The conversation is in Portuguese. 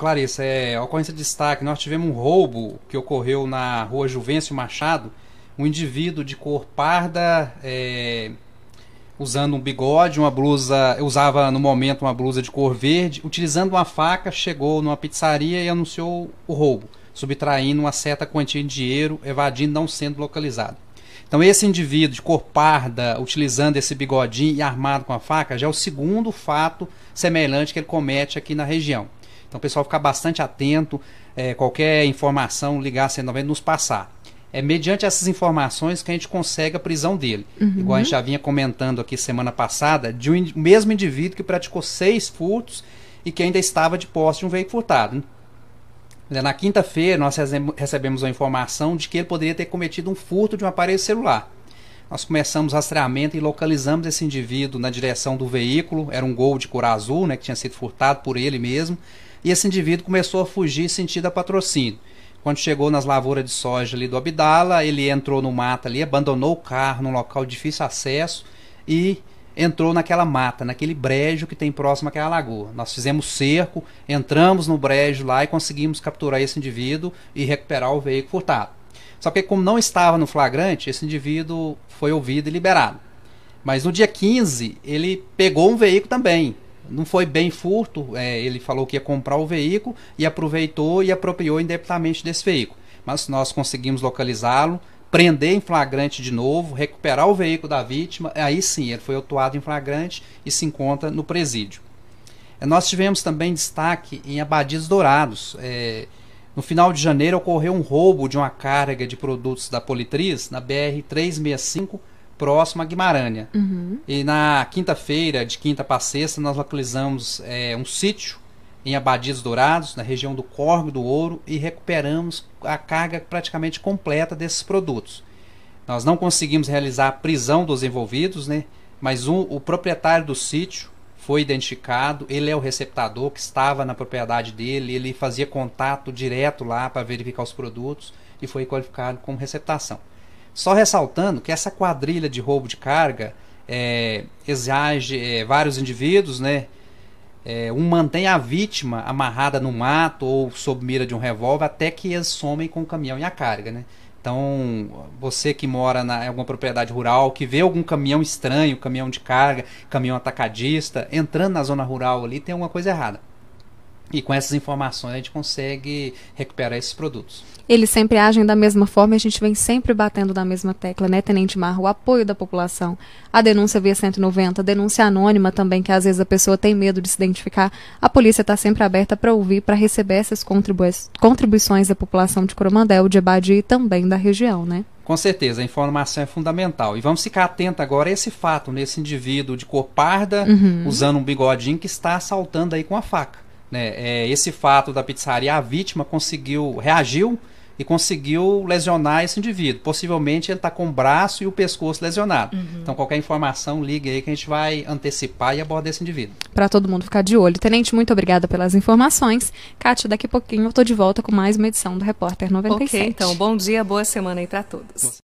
Clarissa, é, ocorrência de destaque, nós tivemos um roubo que ocorreu na rua Juvencio Machado, um indivíduo de cor parda, é, usando um bigode, uma blusa, usava no momento uma blusa de cor verde, utilizando uma faca, chegou numa pizzaria e anunciou o roubo, subtraindo uma certa quantia de dinheiro, evadindo não sendo localizado. Então esse indivíduo de cor parda, utilizando esse bigodinho e armado com a faca, já é o segundo fato semelhante que ele comete aqui na região. Então o pessoal ficar bastante atento, é, qualquer informação ligar a 190 nos passar. É mediante essas informações que a gente consegue a prisão dele. Uhum. Igual a gente já vinha comentando aqui semana passada, de um mesmo indivíduo que praticou seis furtos e que ainda estava de posse de um veículo furtado. Né? Na quinta-feira, nós recebemos a informação de que ele poderia ter cometido um furto de um aparelho celular. Nós começamos rastreamento e localizamos esse indivíduo na direção do veículo. Era um gol de cor azul, né, que tinha sido furtado por ele mesmo. E esse indivíduo começou a fugir sentido a patrocínio. Quando chegou nas lavouras de soja ali do Abdala, ele entrou no mata ali, abandonou o carro num local de difícil acesso e entrou naquela mata, naquele brejo que tem próximo àquela lagoa. Nós fizemos cerco, entramos no brejo lá e conseguimos capturar esse indivíduo e recuperar o veículo furtado. Só que como não estava no flagrante, esse indivíduo foi ouvido e liberado. Mas no dia 15, ele pegou um veículo também, não foi bem furto, é, ele falou que ia comprar o veículo e aproveitou e apropriou indevidamente desse veículo. Mas nós conseguimos localizá-lo, prender em flagrante de novo, recuperar o veículo da vítima, aí sim ele foi autuado em flagrante e se encontra no presídio. É, nós tivemos também destaque em Abadias Dourados. É, no final de janeiro ocorreu um roubo de uma carga de produtos da Politriz na BR 365 próximo a Guimarães. Uhum. E na quinta-feira, de quinta para sexta, nós localizamos é, um sítio em Abadias Dourados, na região do Corvo do Ouro, e recuperamos a carga praticamente completa desses produtos. Nós não conseguimos realizar a prisão dos envolvidos, né? mas um, o proprietário do sítio foi identificado, ele é o receptador que estava na propriedade dele, ele fazia contato direto lá para verificar os produtos e foi qualificado como receptação. Só ressaltando que essa quadrilha de roubo de carga é, é, vários indivíduos, né? É, um mantém a vítima amarrada no mato ou sob mira de um revólver até que eles somem com o caminhão e a carga, né? Então, você que mora em alguma propriedade rural, que vê algum caminhão estranho, caminhão de carga, caminhão atacadista, entrando na zona rural ali, tem alguma coisa errada. E com essas informações a gente consegue recuperar esses produtos. Eles sempre agem da mesma forma e a gente vem sempre batendo na mesma tecla, né, Tenente Marro? O apoio da população. A denúncia via 190, a denúncia anônima também, que às vezes a pessoa tem medo de se identificar. A polícia está sempre aberta para ouvir, para receber essas contribui contribuições da população de Coromandel, de Abadi e também da região, né? Com certeza, a informação é fundamental. E vamos ficar atento agora a esse fato, nesse indivíduo de cor parda, uhum. usando um bigodinho que está assaltando aí com a faca. Né? É, esse fato da pizzaria, a vítima conseguiu, reagiu e conseguiu lesionar esse indivíduo. Possivelmente ele está com o braço e o pescoço lesionado. Uhum. Então, qualquer informação, ligue aí que a gente vai antecipar e abordar esse indivíduo. Para todo mundo ficar de olho. Tenente, muito obrigada pelas informações. Kátia, daqui a pouquinho eu estou de volta com mais uma edição do Repórter 97. Ok, então, bom dia, boa semana aí para todos. Boa.